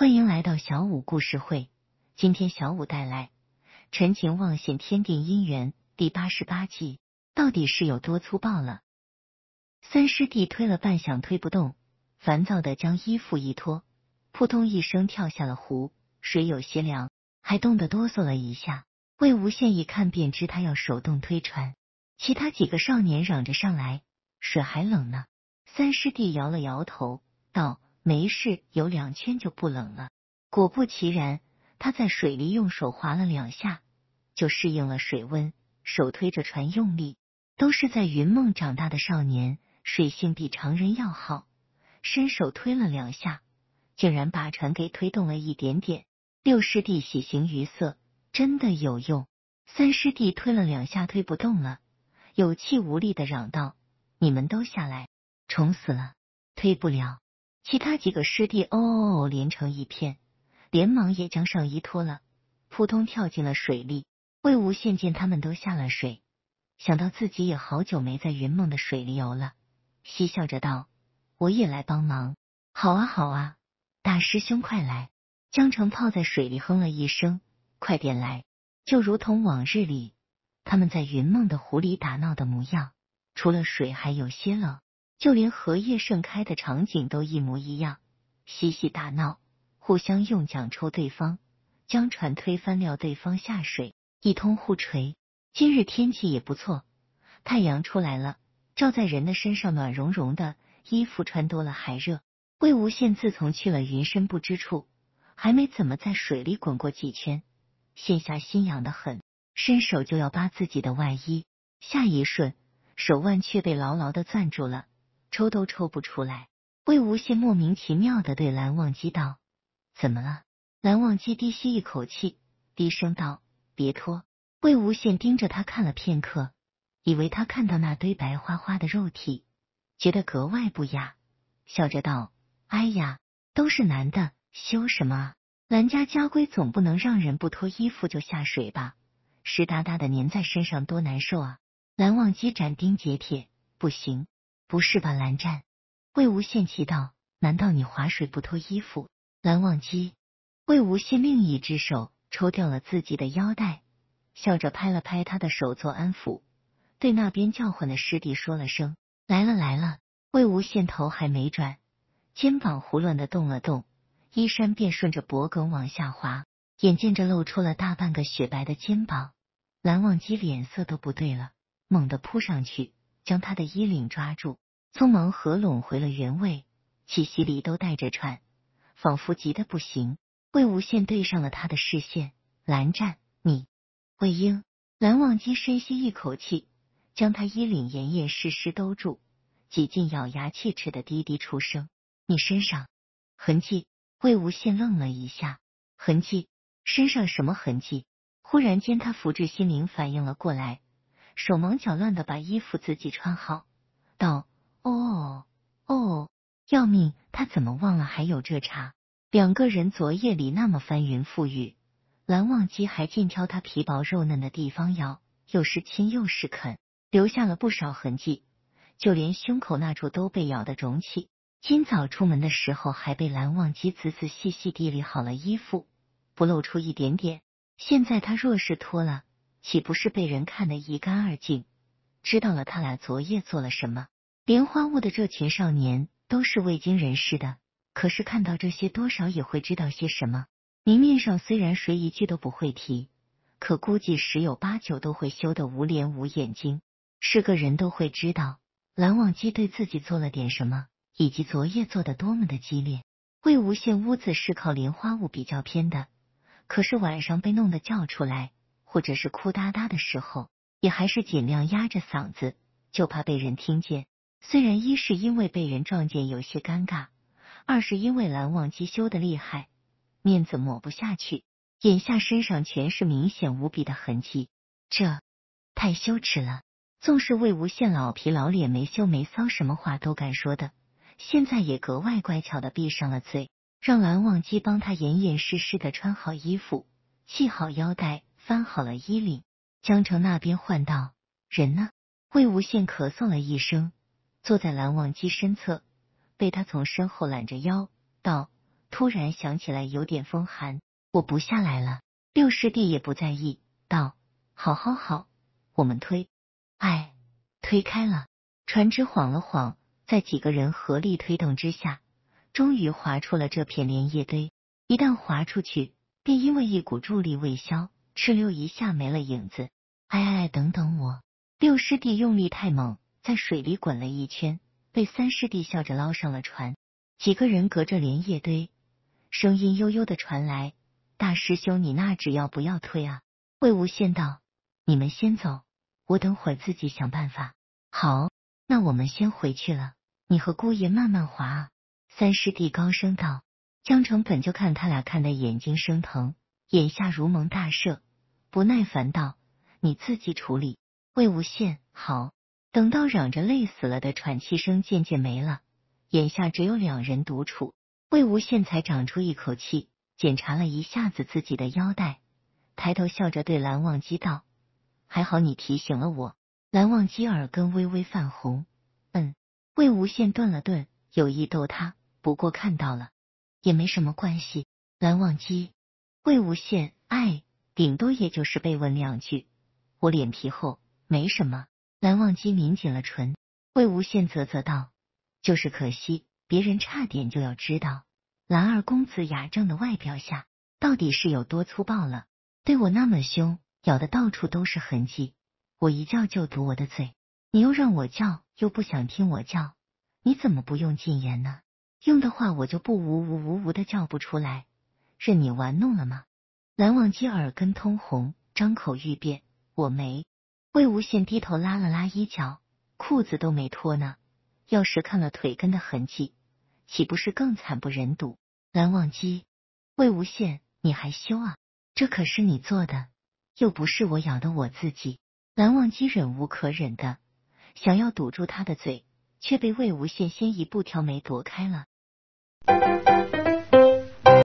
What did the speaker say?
欢迎来到小五故事会。今天小五带来《陈情望现天定姻缘》第八十八集，到底是有多粗暴了？三师弟推了半晌推不动，烦躁的将衣服一脱，扑通一声跳下了湖，水有些凉，还冻得哆嗦了一下。魏无羡一看便知他要手动推船，其他几个少年嚷着上来，水还冷呢。三师弟摇了摇头，道。没事，游两圈就不冷了。果不其然，他在水里用手划了两下，就适应了水温。手推着船用力，都是在云梦长大的少年，水性比常人要好。伸手推了两下，竟然把船给推动了一点点。六师弟喜形于色，真的有用。三师弟推了两下推不动了，有气无力的嚷道：“你们都下来，重死了，推不了。”其他几个师弟哦哦哦连成一片，连忙也将上衣脱了，扑通跳进了水里。魏无羡见他们都下了水，想到自己也好久没在云梦的水里游了，嬉笑着道：“我也来帮忙。”“好啊，好啊，大师兄快来！”江澄泡在水里哼了一声：“快点来！”就如同往日里他们在云梦的湖里打闹的模样，除了水还有些冷。就连荷叶盛开的场景都一模一样，嬉戏打闹，互相用桨抽对方，将船推翻了，对方下水，一通互锤。今日天气也不错，太阳出来了，照在人的身上暖融融的，衣服穿多了还热。魏无羡自从去了云深不知处，还没怎么在水里滚过几圈，现下心痒的很，伸手就要扒自己的外衣，下一瞬，手腕却被牢牢的攥住了。抽都抽不出来，魏无羡莫名其妙的对蓝忘机道：“怎么了？”蓝忘机低吸一口气，低声道：“别脱。”魏无羡盯着他看了片刻，以为他看到那堆白花花的肉体，觉得格外不雅，笑着道：“哎呀，都是男的，羞什么？蓝家家规总不能让人不脱衣服就下水吧？湿哒哒的粘在身上多难受啊！”蓝忘机斩钉截铁：“不行。”不是吧，蓝湛！魏无羡气道：“难道你划水不脱衣服？”蓝忘机，魏无羡另一只手抽掉了自己的腰带，笑着拍了拍他的手做安抚，对那边叫唤的师弟说了声：“来了，来了。”魏无羡头还没转，肩膀胡乱的动了动，衣衫便顺着脖梗往下滑，眼见着露出了大半个雪白的肩膀，蓝忘机脸色都不对了，猛地扑上去。将他的衣领抓住，匆忙合拢回了原位，气息里都带着喘，仿佛急得不行。魏无羡对上了他的视线，蓝湛，你，魏婴，蓝忘机深吸一口气，将他衣领严严实实兜住，几近咬牙切齿的低低出声：“你身上痕迹。”魏无羡愣了一下，痕迹？身上什么痕迹？忽然间，他福至心灵，反应了过来。手忙脚乱的把衣服自己穿好，道：“哦哦，要命！他怎么忘了还有这茬？两个人昨夜里那么翻云覆雨，蓝忘机还尽挑他皮薄肉嫩的地方咬，又是亲又是啃，留下了不少痕迹。就连胸口那处都被咬的肿起。今早出门的时候还被蓝忘机仔仔细细地理好了衣服，不露出一点点。现在他若是脱了。”岂不是被人看得一干二净？知道了他俩昨夜做了什么？莲花坞的这群少年都是未经人事的，可是看到这些，多少也会知道些什么。明面上虽然谁一句都不会提，可估计十有八九都会羞得无脸无眼睛。是个人都会知道蓝忘机对自己做了点什么，以及昨夜做的多么的激烈。魏无羡屋子是靠莲花坞比较偏的，可是晚上被弄得叫出来。或者是哭哒哒的时候，也还是尽量压着嗓子，就怕被人听见。虽然一是因为被人撞见有些尴尬，二是因为蓝忘机羞的厉害，面子抹不下去。眼下身上全是明显无比的痕迹，这太羞耻了。纵是魏无羡老皮老脸没羞没臊，什么话都敢说的，现在也格外乖巧的闭上了嘴，让蓝忘机帮他严严实实的穿好衣服，系好腰带。翻好了衣领，江城那边唤道：“人呢？”魏无羡咳嗽了一声，坐在蓝忘机身侧，被他从身后揽着腰，道：“突然想起来有点风寒，我不下来了。”六师弟也不在意，道：“好，好，好，我们推。”哎，推开了，船只晃了晃，在几个人合力推动之下，终于划出了这片莲叶堆。一旦划出去，便因为一股助力未消。哧溜一下没了影子，哎哎哎！等等我！六师弟用力太猛，在水里滚了一圈，被三师弟笑着捞上了船。几个人隔着莲叶堆，声音悠悠的传来：“大师兄，你那只要不要推啊？”魏无羡道：“你们先走，我等会自己想办法。”好，那我们先回去了，你和姑爷慢慢划啊。”三师弟高声道。江城本就看他俩看的眼睛生疼。眼下如蒙大赦，不耐烦道：“你自己处理。”魏无羡好，等到嚷着累死了的喘气声渐渐没了，眼下只有两人独处，魏无羡才长出一口气，检查了一下子自己的腰带，抬头笑着对蓝忘机道：“还好你提醒了我。”蓝忘机耳根微微泛红，嗯。魏无羡顿了顿，有意逗他，不过看到了也没什么关系。蓝忘机。魏无羡，爱顶多也就是被问两句，我脸皮厚，没什么。蓝忘机抿紧了唇。魏无羡啧啧道：“就是可惜，别人差点就要知道，蓝二公子雅正的外表下，到底是有多粗暴了。对我那么凶，咬的到处都是痕迹。我一叫就堵我的嘴，你又让我叫，又不想听我叫，你怎么不用禁言呢？用的话，我就不呜呜呜呜的叫不出来。”任你玩弄了吗？蓝忘机耳根通红，张口欲辩，我没。魏无羡低头拉了拉衣角，裤子都没脱呢，要是看了腿根的痕迹，岂不是更惨不忍睹？蓝忘机，魏无羡，你还羞啊？这可是你做的，又不是我咬的我自己。蓝忘机忍无可忍的想要堵住他的嘴，却被魏无羡先一步挑眉躲开了。